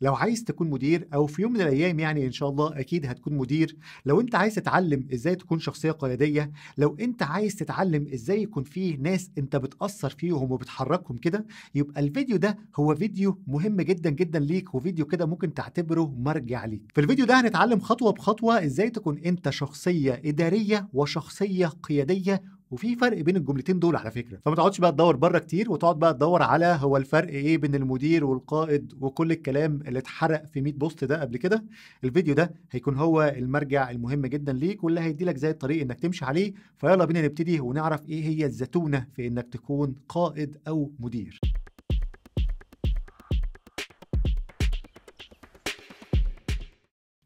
لو عايز تكون مدير او في يوم من الايام يعني ان شاء الله اكيد هتكون مدير لو انت عايز تتعلم ازاي تكون شخصيه قياديه لو انت عايز تتعلم ازاي يكون فيه ناس انت بتاثر فيهم وبتحركهم كده يبقى الفيديو ده هو فيديو مهم جدا جدا ليك وفيديو كده ممكن تعتبره مرجع ليك في الفيديو ده هنتعلم خطوه بخطوه ازاي تكون انت شخصيه اداريه وشخصيه قياديه وفي فرق بين الجملتين دول على فكره فما تقعدش بقى تدور بره كتير وتقعد بقى تدور على هو الفرق ايه بين المدير والقائد وكل الكلام اللي اتحرق في 100 بوست ده قبل كده الفيديو ده هيكون هو المرجع المهم جدا ليك واللي هيدي لك زي الطريق انك تمشي عليه فيلا بينا نبتدي ونعرف ايه هي الزتونه في انك تكون قائد او مدير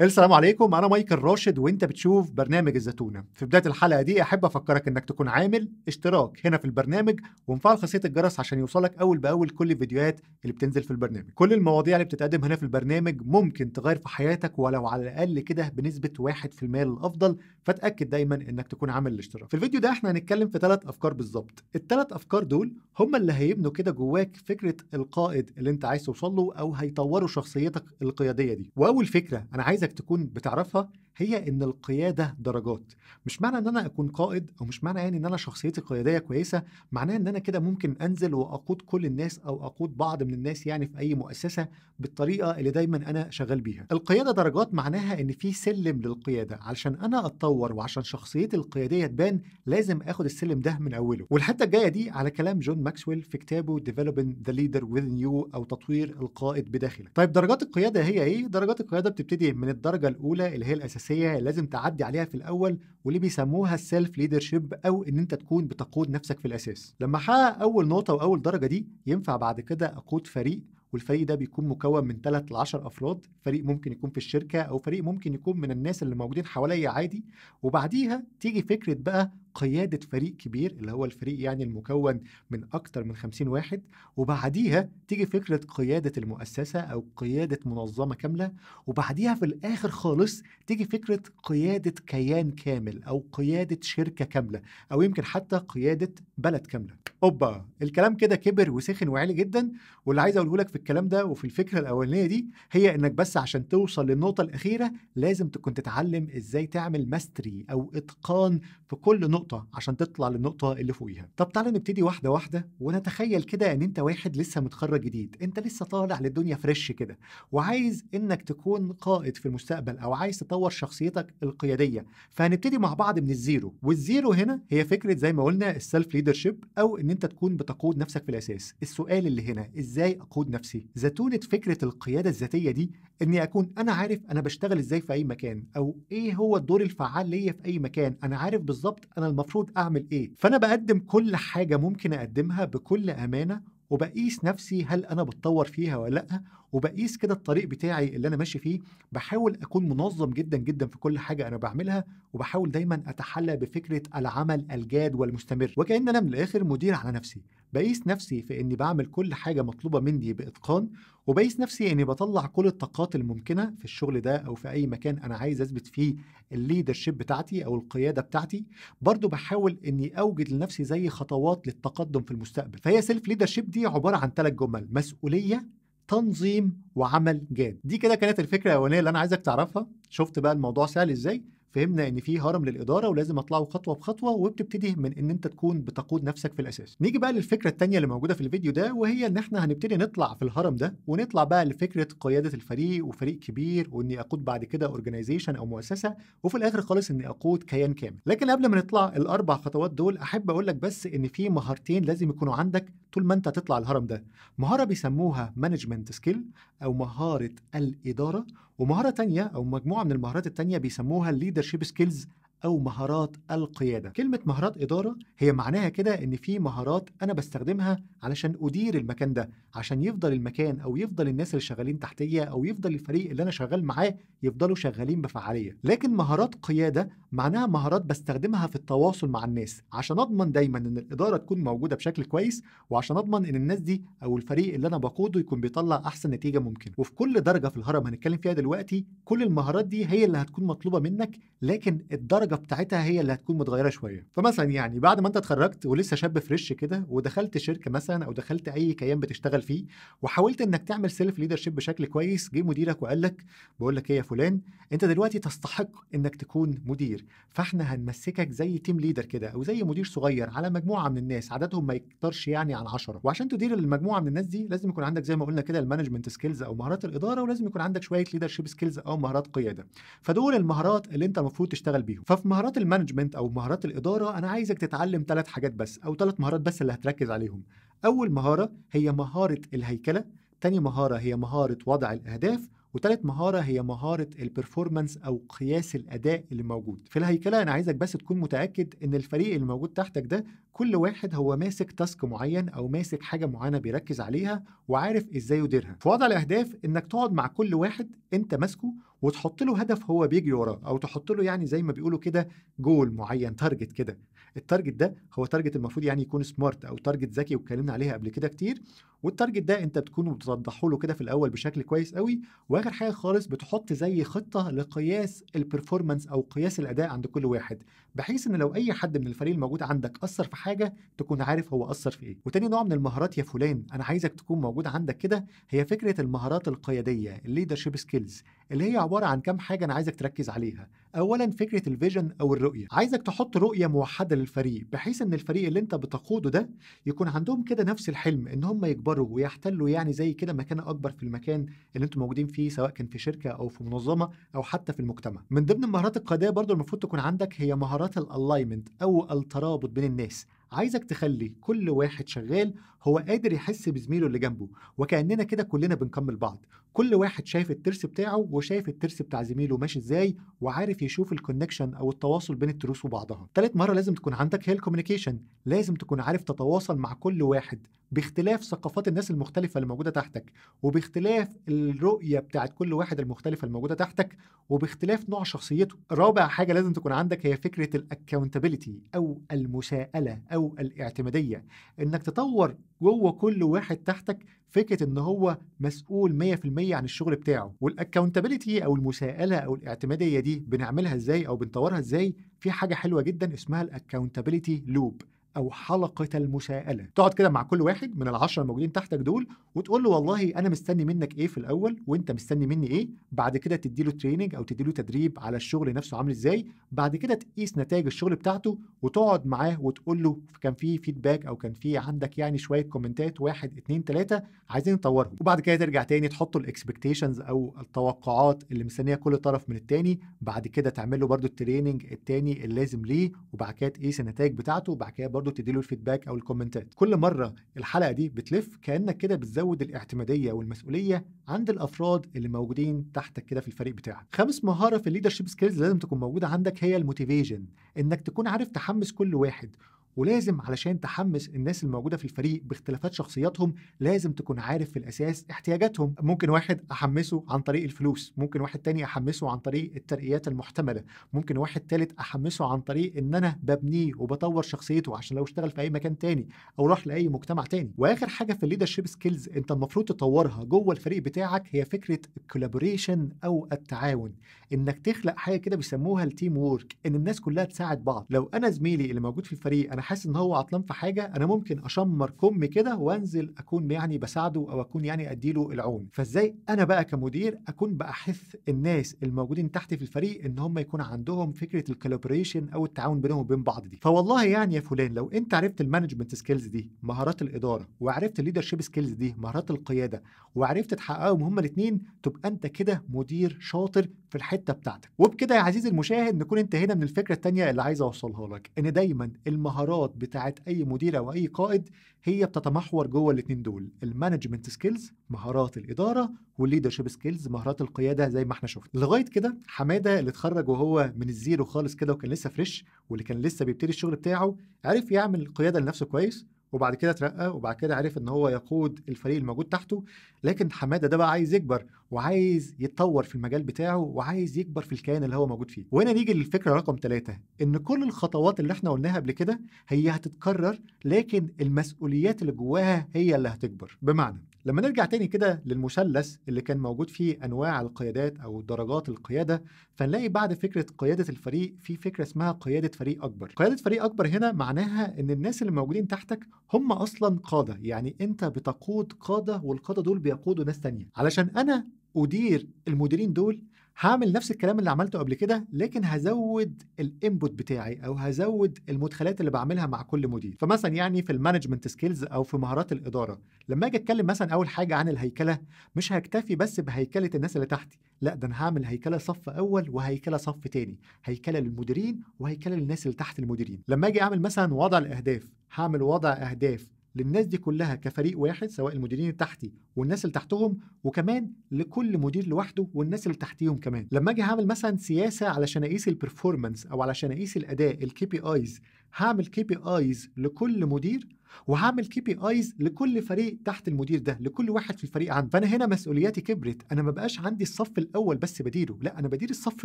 السلام عليكم انا مايكل راشد وانت بتشوف برنامج الزتونه في بدايه الحلقه دي احب افكرك انك تكون عامل اشتراك هنا في البرنامج ومفعل خاصيه الجرس عشان يوصلك اول باول كل الفيديوهات اللي بتنزل في البرنامج كل المواضيع اللي بتتقدم هنا في البرنامج ممكن تغير في حياتك ولو على الاقل كده بنسبه 1% للافضل فتاكد دايما انك تكون عامل الاشتراك في الفيديو ده احنا هنتكلم في ثلاث افكار بالظبط الثلاث افكار دول هم اللي هيبنوا كده جواك فكره القائد اللي انت عايز توصل له او هيطوروا شخصيتك القياديه دي واول فكره انا عايز عايزك تكون بتعرفها هي ان القياده درجات مش معنى ان انا اكون قائد او مش معنى يعني ان انا شخصيتي القياديه كويسه معناه ان انا كده ممكن انزل واقود كل الناس او اقود بعض من الناس يعني في اي مؤسسه بالطريقه اللي دايما انا شغال بيها القياده درجات معناها ان في سلم للقياده علشان انا اتطور وعشان شخصيتي القياديه تبان لازم اخد السلم ده من اوله والحته الجايه دي على كلام جون ماكسويل في كتابه ديفلوبينج ذا ليدر Within يو او تطوير القائد بداخلك طيب درجات القياده هي ايه درجات القياده بتبتدي من الدرجه الاولى اللي هي الاساسيه الاساسيه لازم تعدي عليها في الاول واللي بيسموها السيلف ليدرشيب او ان انت تكون بتقود نفسك في الاساس لما احقق اول نقطه واول درجه دي ينفع بعد كده اقود فريق والفريق ده بيكون مكون من 3 ل 10 افراد فريق ممكن يكون في الشركه او فريق ممكن يكون من الناس اللي موجودين حواليا عادي وبعديها تيجي فكره بقى قياده فريق كبير اللي هو الفريق يعني المكون من اكتر من 50 واحد وبعديها تيجي فكره قياده المؤسسه او قياده منظمه كامله وبعديها في الاخر خالص تيجي فكره قياده كيان كامل او قياده شركه كامله او يمكن حتى قياده بلد كامله اوبا الكلام كده كبر وسخن وعالي جدا واللي عايز اقوله لك في الكلام ده وفي الفكره الاولانيه دي هي انك بس عشان توصل للنقطه الاخيره لازم تكون تتعلم ازاي تعمل ماستري او اتقان في كل نقطه نقطة عشان تطلع للنقطة اللي فوقيها طب تعالى نبتدي واحدة واحدة ونتخيل كده ان انت واحد لسه متخرج جديد انت لسه طالع للدنيا فريش كده وعايز انك تكون قائد في المستقبل او عايز تطور شخصيتك القيادية فهنبتدي مع بعض من الزيرو والزيرو هنا هي فكرة زي ما قلنا السيلف ليدرشيب او ان انت تكون بتقود نفسك في الاساس السؤال اللي هنا ازاي اقود نفسي زتونة فكرة القيادة الذاتية دي اني اكون انا عارف انا بشتغل ازاي في اي مكان او ايه هو الدور الفعال ليا في اي مكان انا عارف بالظبط انا المفروض اعمل ايه فانا بقدم كل حاجه ممكن اقدمها بكل امانه وبقيس نفسي هل انا بتطور فيها ولا لا وبقيس كده الطريق بتاعي اللي انا ماشي فيه بحاول اكون منظم جدا جدا في كل حاجه انا بعملها وبحاول دايما اتحلى بفكره العمل الجاد والمستمر وكان انا من الاخر مدير على نفسي بقيس نفسي في اني بعمل كل حاجه مطلوبه مني باتقان وبقيس نفسي اني بطلع كل الطاقات الممكنه في الشغل ده او في اي مكان انا عايز اثبت فيه الليدرشيب بتاعتي او القياده بتاعتي برضو بحاول اني اوجد لنفسي زي خطوات للتقدم في المستقبل فهي سيلف ليدرشيب دي عباره عن ثلاث جمل مسؤوليه تنظيم وعمل جاد دي كده كانت الفكره الاولانيه اللي انا عايزك تعرفها شفت بقى الموضوع سهل ازاي فهمنا ان في هرم للاداره ولازم اطلعه خطوه بخطوه وبتبتدي من ان انت تكون بتقود نفسك في الاساس نيجي بقى للفكره الثانيه اللي موجوده في الفيديو ده وهي ان احنا هنبتدي نطلع في الهرم ده ونطلع بقى لفكره قياده الفريق وفريق كبير واني اقود بعد كده اورجنايزيشن او مؤسسه وفي الاخر خالص اني اقود كيان كامل لكن قبل ما نطلع الاربع خطوات دول احب اقول لك بس ان في مهارتين لازم يكونوا عندك طول ما انت تطلع الهرم ده مهاره بيسموها مانجمنت سكيل او مهاره الاداره ومهاره تانية او مجموعه من المهارات التانية بيسموها الليدرشيب سكيلز او مهارات القياده كلمه مهارات اداره هي معناها كده ان في مهارات انا بستخدمها علشان ادير المكان ده عشان يفضل المكان او يفضل الناس اللي شغالين تحتيه او يفضل الفريق اللي انا شغال معاه يفضلوا شغالين بفعاليه لكن مهارات قياده معناها مهارات بستخدمها في التواصل مع الناس عشان اضمن دايما ان الاداره تكون موجوده بشكل كويس وعشان اضمن ان الناس دي او الفريق اللي انا بقوده يكون بيطلع احسن نتيجه ممكنه وفي كل درجه في الهرم هنتكلم فيها دلوقتي كل المهارات دي هي اللي هتكون مطلوبه منك لكن الدرجه النسبه بتاعتها هي اللي هتكون متغيره شويه فمثلا يعني بعد ما انت اتخرجت ولسه شاب فريش كده ودخلت شركه مثلا او دخلت اي كيان بتشتغل فيه وحاولت انك تعمل سيلف ليدرشيب بشكل كويس جه مديرك وقال لك بقول لك ايه يا فلان انت دلوقتي تستحق انك تكون مدير فاحنا هنمسكك زي تيم ليدر كده او زي مدير صغير على مجموعه من الناس عددهم ما يكترش يعني عن 10 وعشان تدير المجموعه من الناس دي لازم يكون عندك زي ما قلنا كده المانجمنت سكيلز او مهارات الاداره ولازم يكون عندك شويه ليدرشيب سكيلز او مهارات قياده فدول المهارات اللي انت المفروض تشتغل بيهم ففي ففي مهارات المانجمنت او مهارات الاداره انا عايزك تتعلم ثلاث حاجات بس او ثلاث مهارات بس اللي هتركز عليهم اول مهاره هي مهاره الهيكله تاني مهاره هي مهاره وضع الاهداف وتالت مهارة هي مهارة البرفورمانس أو قياس الأداء اللي موجود في الهيكلة أنا عايزك بس تكون متأكد إن الفريق اللي موجود تحتك ده كل واحد هو ماسك تاسك معين أو ماسك حاجة معينة بيركز عليها وعارف إزاي يديرها في وضع الأهداف إنك تقعد مع كل واحد أنت ماسكه وتحط له هدف هو بيجري وراه أو تحط له يعني زي ما بيقولوا كده جول معين تارجت كده التارجت ده هو تارجت المفروض يعني يكون سمارت او تارجت ذكي واتكلمنا عليها قبل كده كتير والتارجت ده انت بتكون بتوضحه له كده في الاول بشكل كويس قوي واخر حاجه خالص بتحط زي خطه لقياس البرفورمانس او قياس الاداء عند كل واحد بحيث ان لو اي حد من الفريق الموجود عندك اثر في حاجه تكون عارف هو اثر في ايه وتاني نوع من المهارات يا فلان انا عايزك تكون موجود عندك كده هي فكره المهارات القياديه الليدرشيب سكيلز اللي هي عباره عن كام حاجه انا عايزك تركز عليها اولا فكره الفيجن او الرؤيه عايزك تحط رؤيه موحده للفريق بحيث ان الفريق اللي انت بتقوده ده يكون عندهم كده نفس الحلم ان هم يكبروا ويحتلوا يعني زي كده مكان اكبر في المكان اللي انتم موجودين فيه سواء كان في شركه او في منظمه او حتى في المجتمع من ضمن المهارات القياديه برضو المفروض تكون عندك هي مهارات الالاينمنت او الترابط بين الناس عايزك تخلي كل واحد شغال هو قادر يحس بزميله اللي جنبه وكاننا كده كلنا بنكمل بعض كل واحد شايف الترس بتاعه وشايف الترس بتاع زميله ماشي ازاي وعارف يشوف الكونكشن او التواصل بين التروس وبعضها ثالث مره لازم تكون عندك هي الكوميونيكيشن لازم تكون عارف تتواصل مع كل واحد باختلاف ثقافات الناس المختلفه اللي موجوده تحتك وباختلاف الرؤيه بتاعت كل واحد المختلفه الموجوده تحتك وباختلاف نوع شخصيته رابع حاجه لازم تكون عندك هي فكره الاكاونتابيلتي او المساءله او الاعتماديه انك تطور جوه كل واحد تحتك فكره ان هو مسؤول 100% عن الشغل بتاعه والاكونتابيلتي او المساءله او الاعتماديه دي بنعملها ازاي او بنطورها ازاي في حاجه حلوه جدا اسمها الاكونتابيلتي لوب او حلقه المساءله تقعد كده مع كل واحد من العشرة الموجودين تحتك دول وتقول له والله انا مستني منك ايه في الاول وانت مستني مني ايه بعد كده تدي له تريننج او تدي له تدريب على الشغل نفسه عامل ازاي بعد كده تقيس نتائج الشغل بتاعته وتقعد معاه وتقول له كان في فيدباك او كان في عندك يعني شويه كومنتات واحد اتنين تلاته عايزين نطورهم وبعد كده ترجع تاني تحط الاكسبكتيشنز او التوقعات اللي مستنيها كل طرف من التاني بعد كده تعمل له برده التريننج التاني اللازم ليه وبعد كده تقيس النتائج بتاعته وبعد كده برضه بتديله الفيدباك او الكومنتات كل مره الحلقه دي بتلف كانك كده بتزود الاعتماديه والمسؤوليه عند الافراد اللي موجودين تحتك كده في الفريق بتاعك خامس مهاره في الليدرشيب سكيلز لازم تكون موجوده عندك هي الموتيفيشن انك تكون عارف تحمس كل واحد ولازم علشان تحمس الناس الموجوده في الفريق باختلافات شخصياتهم لازم تكون عارف في الاساس احتياجاتهم ممكن واحد احمسه عن طريق الفلوس ممكن واحد تاني احمسه عن طريق الترقيات المحتمله ممكن واحد تالت احمسه عن طريق ان انا ببنيه وبطور شخصيته عشان لو اشتغل في اي مكان تاني او راح لاي مجتمع تاني واخر حاجه في الليدرشيب سكيلز انت المفروض تطورها جوه الفريق بتاعك هي فكره الكولابوريشن او التعاون انك تخلق حاجه كده بيسموها التيم وورك ان الناس كلها تساعد بعض لو انا زميلي اللي موجود في الفريق انا حاسس ان هو عطلان في حاجه انا ممكن اشمر كم كده وانزل اكون يعني بساعده او اكون يعني اديله العون فازاي انا بقى كمدير اكون بحث الناس الموجودين تحتي في الفريق ان هم يكون عندهم فكره الكولابوريشن او التعاون بينهم وبين بعض دي فوالله يعني يا فلان لو انت عرفت المانجمنت سكيلز دي مهارات الاداره وعرفت الليدرشيب سكيلز دي مهارات القياده وعرفت تحققهم هما الاثنين تبقى انت كده مدير شاطر في الحته بتاعتك وبكده يا عزيزي المشاهد نكون انتهينا من الفكره الثانيه اللي عايز اوصلها لك ان دايما المهارات بتاعت اي مدير او اي قائد هي بتتمحور جوه الاثنين دول المانجمنت سكيلز مهارات الاداره والليدرشيب سكيلز مهارات القياده زي ما احنا شفنا لغايه كده حماده اللي اتخرج وهو من الزيرو خالص كده وكان لسه فريش واللي كان لسه بيبتدي الشغل بتاعه عرف يعمل قياده لنفسه كويس وبعد كده اترقى وبعد كده عرف ان هو يقود الفريق الموجود تحته لكن حماده ده بقى عايز يكبر وعايز يتطور في المجال بتاعه وعايز يكبر في الكيان اللي هو موجود فيه وهنا نيجي للفكره رقم ثلاثة ان كل الخطوات اللي احنا قلناها قبل كده هي هتتكرر لكن المسؤوليات اللي جواها هي اللي هتكبر بمعنى لما نرجع تاني كده للمثلث اللي كان موجود فيه انواع القيادات او درجات القياده فنلاقي بعد فكره قياده الفريق في فكره اسمها قياده فريق اكبر قياده فريق اكبر هنا معناها ان الناس اللي موجودين تحتك هم اصلا قاده يعني انت بتقود قاده والقاده دول بيقودوا ناس تانية علشان انا ادير المديرين دول هعمل نفس الكلام اللي عملته قبل كده لكن هزود الانبوت بتاعي او هزود المدخلات اللي بعملها مع كل مدير فمثلا يعني في المانجمنت سكيلز او في مهارات الاداره لما اجي اتكلم مثلا اول حاجه عن الهيكله مش هكتفي بس بهيكله الناس اللي تحتي لا ده انا هعمل هيكله صف اول وهيكله صف تاني هيكله للمديرين وهيكله للناس اللي تحت المديرين لما اجي اعمل مثلا وضع الاهداف هعمل وضع اهداف للناس دي كلها كفريق واحد سواء المديرين اللي تحتي والناس اللي تحتهم وكمان لكل مدير لوحده والناس اللي تحتيهم كمان لما اجي هعمل مثلا سياسه علشان اقيس البرفورمانس او علشان اقيس الاداء الكي بي ايز هعمل كي بي ايز لكل مدير وهعمل كي بي ايز لكل فريق تحت المدير ده لكل واحد في الفريق عندي فانا هنا مسؤولياتي كبرت انا ما بقاش عندي الصف الاول بس بديره لا انا بدير الصف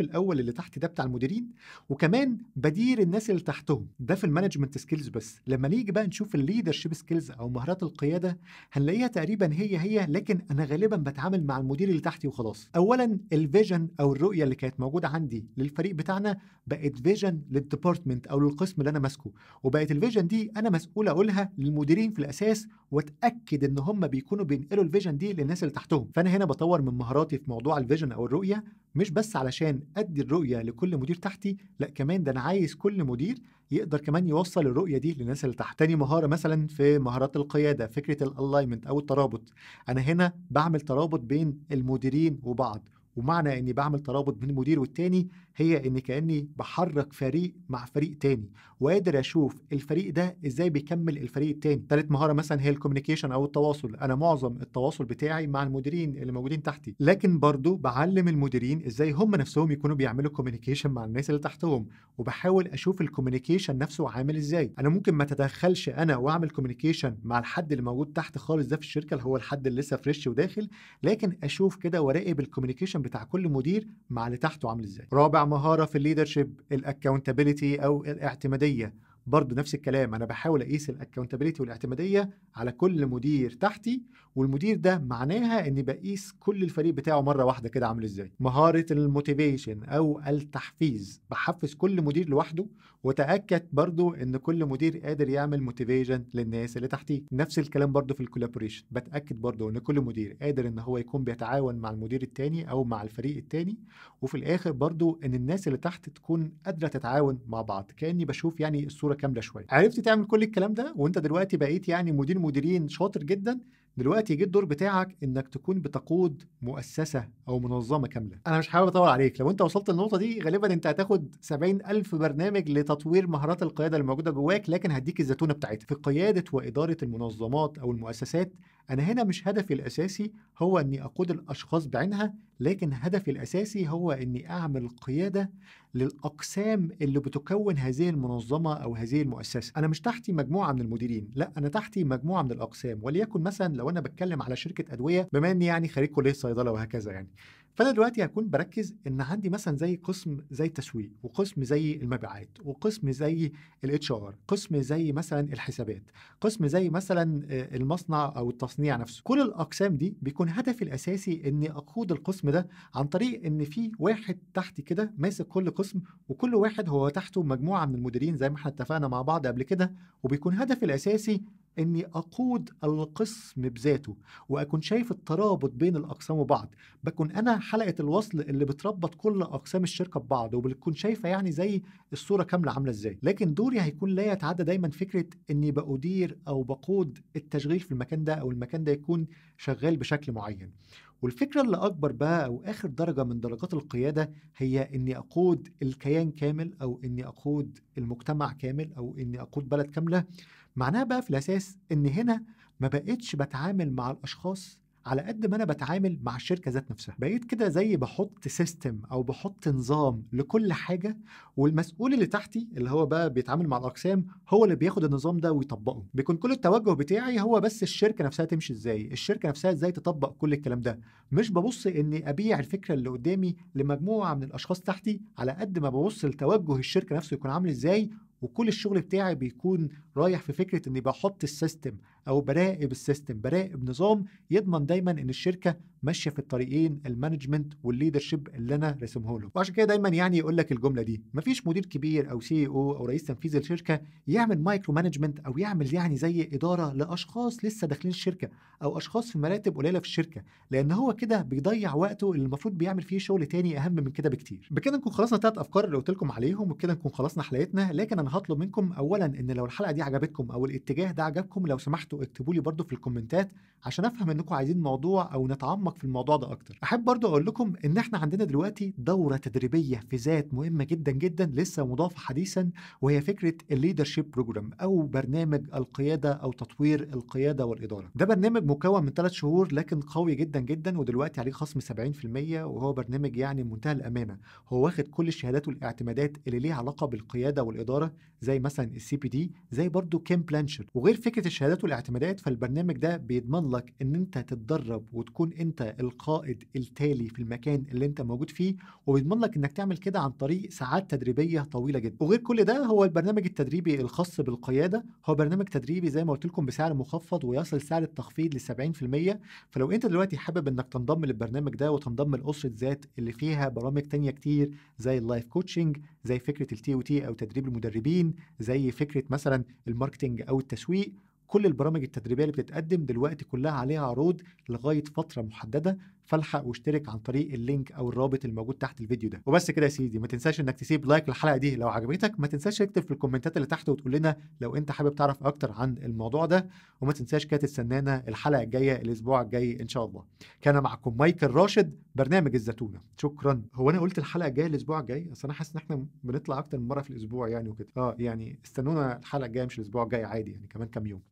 الاول اللي تحت ده بتاع المديرين وكمان بدير الناس اللي تحتهم ده في المانجمنت سكيلز بس لما نيجي بقى نشوف الليدرشيب سكيلز او مهارات القياده هنلاقيها تقريبا هي هي لكن انا غالبا بتعامل مع المدير اللي تحتي وخلاص اولا الفيجن او الرؤيه اللي كانت موجوده عندي للفريق بتاعنا بقت فيجن للديبارتمنت او للقسم اللي انا ماسكه ماسكه وبقت الفيجن دي انا مسؤول اقولها للمديرين في الاساس واتاكد ان هم بيكونوا بينقلوا الفيجن دي للناس اللي تحتهم فانا هنا بطور من مهاراتي في موضوع الفيجن او الرؤيه مش بس علشان ادي الرؤيه لكل مدير تحتي لا كمان ده انا عايز كل مدير يقدر كمان يوصل الرؤيه دي للناس اللي تحت تاني مهاره مثلا في مهارات القياده فكره الالاينمنت او الترابط انا هنا بعمل ترابط بين المديرين وبعض ومعنى اني بعمل ترابط بين المدير والتاني هي ان كاني بحرك فريق مع فريق تاني وقادر اشوف الفريق ده ازاي بيكمل الفريق التاني تالت مهاره مثلا هي الكوميونيكيشن او التواصل انا معظم التواصل بتاعي مع المديرين اللي موجودين تحتي لكن برضو بعلم المديرين ازاي هم نفسهم يكونوا بيعملوا كوميونيكيشن مع الناس اللي تحتهم وبحاول اشوف الكوميونيكيشن نفسه عامل ازاي انا ممكن ما اتدخلش انا واعمل كوميونيكيشن مع الحد اللي موجود تحت خالص ده في الشركه اللي هو الحد اللي لسه فريش وداخل لكن اشوف كده وراقب الكوميونيكيشن الريليشن بتاع كل مدير مع اللي تحته عامل ازاي رابع مهاره في الليدرشيب الاكاونتابيليتي او الاعتماديه برضه نفس الكلام انا بحاول اقيس الاكونتابيلتي والاعتماديه على كل مدير تحتي والمدير ده معناها اني بقيس كل الفريق بتاعه مره واحده كده عامل ازاي مهاره الموتيفيشن او التحفيز بحفز كل مدير لوحده وتاكد برضو ان كل مدير قادر يعمل موتيفيشن للناس اللي تحتيه نفس الكلام برضو في الكولابوريشن بتاكد برضو ان كل مدير قادر ان هو يكون بيتعاون مع المدير التاني او مع الفريق التاني وفي الاخر برضو ان الناس اللي تحت تكون قادره تتعاون مع بعض كاني بشوف يعني الصوره كامله شويه عرفت تعمل كل الكلام ده وانت دلوقتي بقيت يعني مدير مديرين شاطر جدا دلوقتي جه الدور بتاعك انك تكون بتقود مؤسسه او منظمه كامله انا مش حابب اطول عليك لو انت وصلت للنقطه دي غالبا انت هتاخد 70 الف برنامج لتطوير مهارات القياده الموجوده جواك لكن هديك الزتونه بتاعتها في قياده واداره المنظمات او المؤسسات انا هنا مش هدفي الاساسي هو اني اقود الاشخاص بعينها لكن هدفي الاساسي هو اني اعمل قياده للاقسام اللي بتكون هذه المنظمه او هذه المؤسسه انا مش تحتي مجموعه من المديرين لا انا تحتي مجموعه من الاقسام وليكن مثلا لو انا بتكلم على شركه ادويه بما اني يعني خريج كليه صيدله وهكذا يعني فانا دلوقتي هكون بركز ان عندي مثلا زي قسم زي التسويق وقسم زي المبيعات وقسم زي الاتش ار قسم زي مثلا الحسابات قسم زي مثلا آه، المصنع او التصنيع نفسه كل الاقسام دي بيكون هدفي الاساسي اني اقود القسم ده عن طريق ان في واحد تحت كده ماسك كل قسم وكل واحد هو تحته مجموعه من المديرين زي ما احنا اتفقنا مع بعض قبل كده وبيكون هدفي الاساسي اني اقود القسم بذاته واكون شايف الترابط بين الاقسام وبعض بكون انا حلقه الوصل اللي بتربط كل اقسام الشركه ببعض وبتكون شايفه يعني زي الصوره كامله عامله ازاي لكن دوري هيكون لا يتعدى دايما فكره اني بأدير او بقود التشغيل في المكان ده او المكان ده يكون شغال بشكل معين والفكرة اللي أكبر بقى أو آخر درجة من درجات القيادة هي إني أقود الكيان كامل أو إني أقود المجتمع كامل أو إني أقود بلد كاملة معناها بقى في الاساس ان هنا ما بقتش بتعامل مع الاشخاص على قد ما انا بتعامل مع الشركه ذات نفسها بقيت كده زي بحط سيستم او بحط نظام لكل حاجه والمسؤول اللي تحتي اللي هو بقى بيتعامل مع الاقسام هو اللي بياخد النظام ده ويطبقه بيكون كل التوجه بتاعي هو بس الشركه نفسها تمشي ازاي الشركه نفسها ازاي تطبق كل الكلام ده مش ببص اني ابيع الفكره اللي قدامي لمجموعه من الاشخاص تحتي على قد ما ببص لتوجه الشركه نفسه يكون عامل ازاي وكل الشغل بتاعي بيكون رايح في فكره اني بحط السيستم او براقب السيستم براقب نظام يضمن دايما ان الشركه ماشيه في الطريقين المانجمنت والليدرشيب اللي انا راسمه له وعشان كده دايما يعني يقول لك الجمله دي مفيش مدير كبير او سي او e او رئيس تنفيذي للشركه يعمل مايكرو مانجمنت او يعمل يعني زي اداره لاشخاص لسه داخلين الشركه او اشخاص في مراتب قليله في الشركه لان هو كده بيضيع وقته اللي المفروض بيعمل فيه شغل تاني اهم من كده بكتير بكده نكون خلصنا ثلاث افكار اللي قلت لكم عليهم وبكده نكون خلصنا حلقتنا لكن انا هطلب منكم اولا ان لو الحلقه دي عجبتكم او الاتجاه ده عجبكم لو سمحتوا اكتبوا لي برضو في الكومنتات عشان افهم انكم عايزين موضوع او نتعمق في الموضوع ده اكتر احب برضو اقول لكم ان احنا عندنا دلوقتي دوره تدريبيه في ذات مهمه جدا جدا لسه مضافه حديثا وهي فكره الليدرشيب بروجرام او برنامج القياده او تطوير القياده والاداره ده برنامج مكون من ثلاث شهور لكن قوي جدا جدا ودلوقتي عليه خصم 70% وهو برنامج يعني منتهى الامانه هو واخد كل الشهادات والاعتمادات اللي ليها علاقه بالقياده والاداره زي مثلا السي بي دي زي برضو كيم بلانشر وغير فكره الشهادات والاعتمادات الاعتمادات فالبرنامج ده بيضمن لك ان انت تتدرب وتكون انت القائد التالي في المكان اللي انت موجود فيه وبيضمن لك انك تعمل كده عن طريق ساعات تدريبيه طويله جدا وغير كل ده هو البرنامج التدريبي الخاص بالقياده هو برنامج تدريبي زي ما قلت لكم بسعر مخفض ويصل سعر التخفيض ل 70% فلو انت دلوقتي حابب انك تنضم للبرنامج ده وتنضم لاسره ذات اللي فيها برامج تانية كتير زي اللايف كوتشنج زي فكره التي او تي او تدريب المدربين زي فكره مثلا الماركتنج او التسويق كل البرامج التدريبيه اللي بتتقدم دلوقتي كلها عليها عروض لغايه فتره محدده فالحق واشترك عن طريق اللينك او الرابط الموجود تحت الفيديو ده وبس كده يا سيدي ما تنساش انك تسيب لايك للحلقه دي لو عجبتك ما تنساش تكتب في الكومنتات اللي تحت وتقول لنا لو انت حابب تعرف اكتر عن الموضوع ده وما تنساش كده تستنانا الحلقه الجايه الاسبوع الجاي ان شاء الله كان معكم مايكل راشد برنامج الزتونه شكرا هو انا قلت الحلقه الجايه الاسبوع الجاي اصل انا حاسس ان احنا بنطلع اكتر من مره في الاسبوع يعني وكده اه يعني استنونا الحلقه الجايه مش الاسبوع الجاي عادي يعني كمان كام يوم